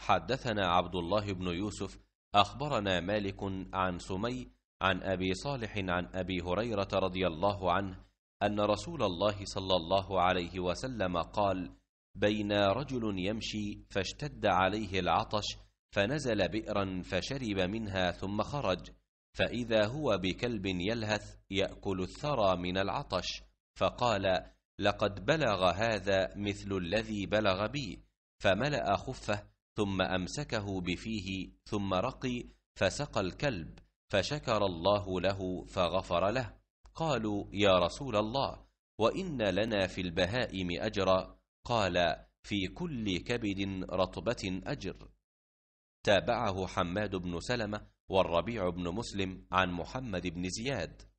حدثنا عبد الله بن يوسف أخبرنا مالك عن سمي عن أبي صالح عن أبي هريرة رضي الله عنه أن رسول الله صلى الله عليه وسلم قال بين رجل يمشي فاشتد عليه العطش فنزل بئرا فشرب منها ثم خرج فإذا هو بكلب يلهث يأكل الثرى من العطش فقال لقد بلغ هذا مثل الذي بلغ بي فملأ خفه ثم امسكه بفيه ثم رقي فسقى الكلب فشكر الله له فغفر له قالوا يا رسول الله وان لنا في البهائم اجرا قال في كل كبد رطبه اجر تابعه حماد بن سلمه والربيع بن مسلم عن محمد بن زياد